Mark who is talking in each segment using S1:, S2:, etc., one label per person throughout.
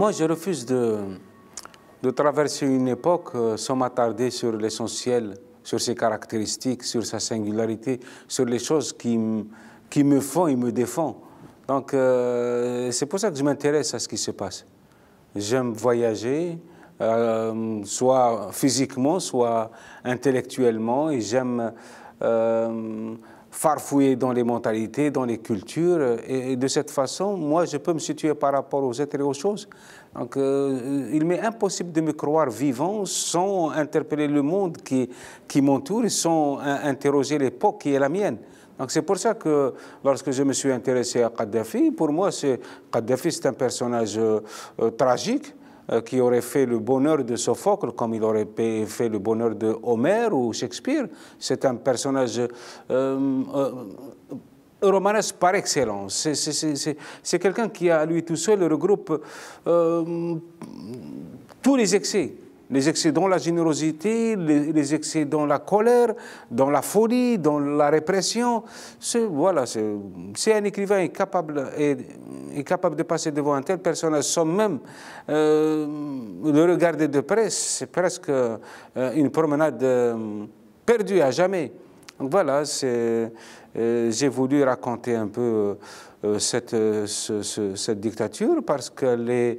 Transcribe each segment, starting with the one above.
S1: Moi, je refuse de, de traverser une époque euh, sans m'attarder sur l'essentiel, sur ses caractéristiques, sur sa singularité, sur les choses qui, qui me font et me défendent. Donc, euh, c'est pour ça que je m'intéresse à ce qui se passe. J'aime voyager, euh, soit physiquement, soit intellectuellement, et j'aime farfouiller dans les mentalités, dans les cultures. Euh, et, de cette façon, moi, je peux me situer par rapport aux êtres et aux choses. Donc, euh, euh, il m'est impossible de me croire vivant sans interpeller le monde qui, qui m'entoure sans interroger l'époque qui est la mienne. Donc c'est pour ça que lorsque je me suis intéressé à Kadhafi, pour moi, Kadhafi c'est un personnage tragique, euh, qui aurait fait le bonheur de Sophocle comme il aurait fait le bonheur de Homère ou Shakespeare. C'est un personnage euh, euh, romanesque par excellence. C'est quelqu'un qui a, à lui tout seul, regroupe tous les excès les excès dans la générosité, les, les, excès dans la colère, dans la folie, dans la répression. Voilà, si un écrivain est capable, et capable de passer devant un tel personnage sans même euh, le regarder de près, c'est presque euh, une promenade euh, perdue à jamais. Donc voilà, euh, j'ai voulu raconter un peu cette, cette, dictature parce que les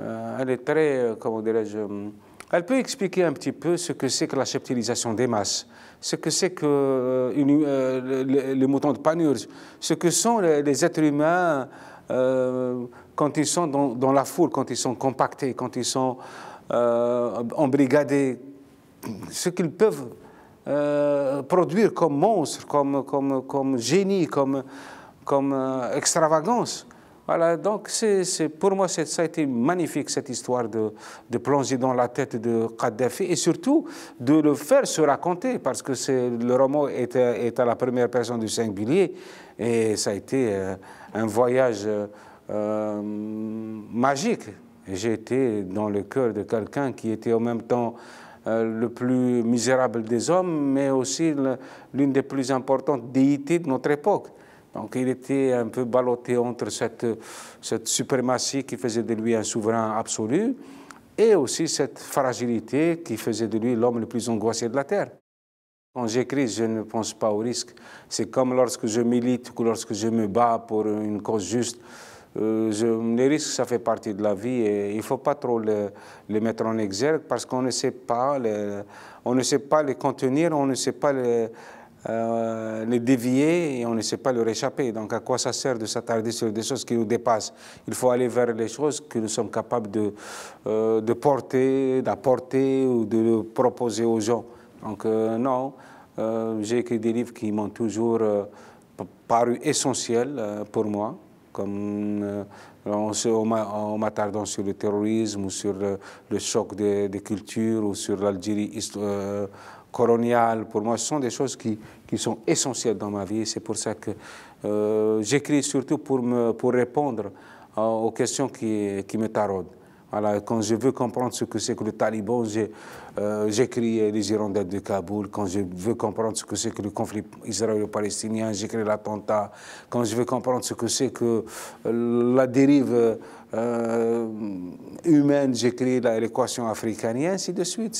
S1: euh, elle est très, euh, comment dirais-je, euh, elle peut expliquer un petit peu ce que c'est que la cheptilisation des masses, ce que c'est que les, moutons de panurge, ce que sont les, êtres humains quand ils sont dans, la foule, quand ils sont compactés, quand ils sont embrigadés, ce qu'ils peuvent produire comme monstres, comme, comme, comme génie, comme extravagance. Voilà, donc c'est pour moi, ça a été magnifique, cette histoire de, plonger dans la tête de Kadhafi et surtout de le faire se raconter, parce que le roman est, à la première personne du singulier, et ça a été euh, un voyage euh, magique. J'ai été dans le cœur de quelqu'un qui était en même temps euh, le plus misérable des hommes, mais aussi l'une des plus importantes déités de notre époque. Donc il était un peu ballotté entre cette, cette suprématie qui faisait de lui un souverain absolu et aussi cette fragilité qui faisait de lui l'homme le plus angoissé de la Terre. Quand j'écris, je ne pense pas au risque. C'est comme lorsque je milite ou lorsque je me bats pour une cause juste. Euh, je, les risques, ça fait partie de la vie et il ne faut pas trop les mettre en exergue parce qu'on ne ne sait pas les contenir, on ne sait pas les, euh, les dévier et on ne sait pas leur échapper. Donc à quoi ça sert de s'attarder sur des choses qui nous dépassent Il faut aller vers les choses que nous sommes capables de, euh, de porter, d'apporter ou de proposer aux gens. Donc euh, non, j'ai écrit des livres qui m'ont toujours paru essentiels pour moi, comme en m'attardant sur le terrorisme ou sur le, choc des, des, cultures ou sur l'Algérie pour moi, ce sont des choses qui, qui sont essentielles dans ma vie. C'est pour ça que euh, j'écris surtout pour, me, pour répondre euh, aux questions qui, qui me taraudent quand je veux comprendre ce que c'est que le taliban, j'ai euh, les hirondelles de Kaboul. Quand je veux comprendre ce que c'est que le conflit israélo-palestinien, j'ai créé l'attentat. Quand je veux comprendre ce que c'est que euh, la dérive euh, humaine, j'ai créé l'équation africaine, et ainsi de suite.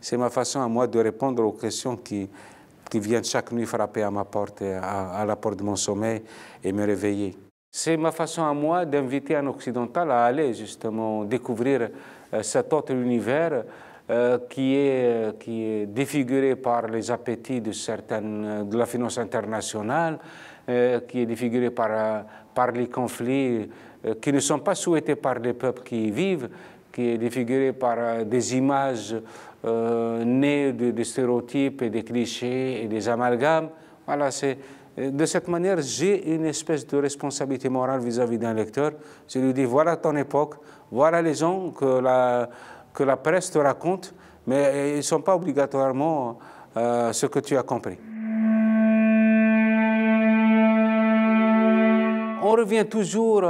S1: C'est ma façon à moi de répondre aux questions qui, viennent chaque nuit frapper à ma porte, à la porte de mon sommeil et me réveiller. C'est ma façon à moi d'inviter un occidental à aller justement découvrir euh, cet autre univers euh, qui est, euh, qui est défiguré par les appétits de, certaines, de la finance internationale, qui est défiguré par, par les conflits qui ne sont pas souhaités par les peuples qui y vivent, qui est défiguré par des images nées de, de stéréotypes et des clichés et des amalgames. Voilà, c'est de cette manière, j'ai une espèce de responsabilité morale vis-à-vis d'un lecteur. Je lui dis, voilà ton époque, voilà les gens que la, presse te raconte, mais ils ne sont pas obligatoirement euh, ce que tu as compris. on revient toujours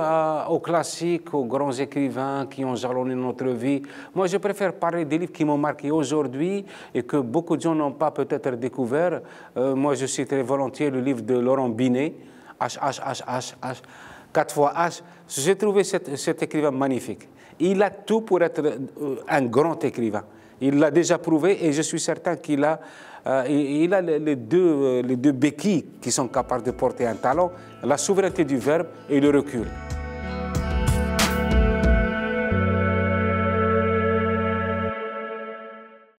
S1: aux classiques, aux grands écrivains qui ont jalonné notre vie. Moi, je préfère parler des livres qui m'ont marqué aujourd'hui et que beaucoup de gens n'ont pas peut-être découvert. Euh, moi, je citerai volontiers le livre de Laurent Binet, H, H, H, H, H, 4 fois H. J'ai trouvé cet, écrivain magnifique. Il a tout pour être euh, un grand écrivain. Il l'a déjà prouvé et je suis certain qu'il a euh, il a les deux, euh, les deux béquilles qui sont capables de porter un talent, la souveraineté du verbe et le recul.